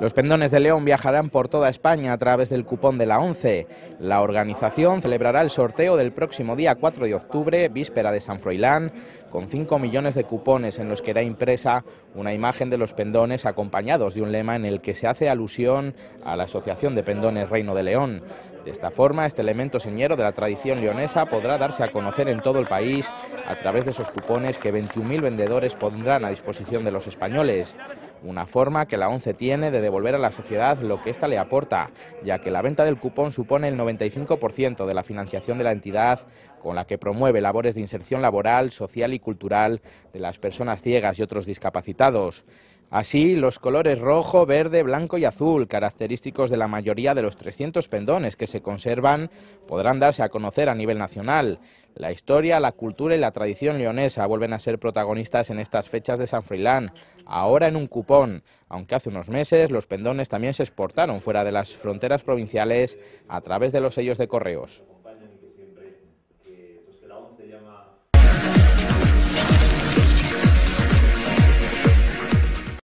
Los pendones de León viajarán por toda España a través del cupón de la 11. La organización celebrará el sorteo del próximo día 4 de octubre, víspera de San Froilán, con 5 millones de cupones en los que era impresa una imagen de los pendones acompañados de un lema en el que se hace alusión a la Asociación de Pendones Reino de León. De esta forma, este elemento señero de la tradición leonesa podrá darse a conocer en todo el país a través de esos cupones que 21.000 vendedores pondrán a disposición de los españoles una forma que la ONCE tiene de devolver a la sociedad lo que ésta le aporta, ya que la venta del cupón supone el 95% de la financiación de la entidad con la que promueve labores de inserción laboral, social y cultural de las personas ciegas y otros discapacitados. Así, los colores rojo, verde, blanco y azul, característicos de la mayoría de los 300 pendones que se conservan, podrán darse a conocer a nivel nacional. La historia, la cultura y la tradición leonesa vuelven a ser protagonistas en estas fechas de San Frilán, ahora en un cupón, aunque hace unos meses los pendones también se exportaron fuera de las fronteras provinciales a través de los sellos de correos.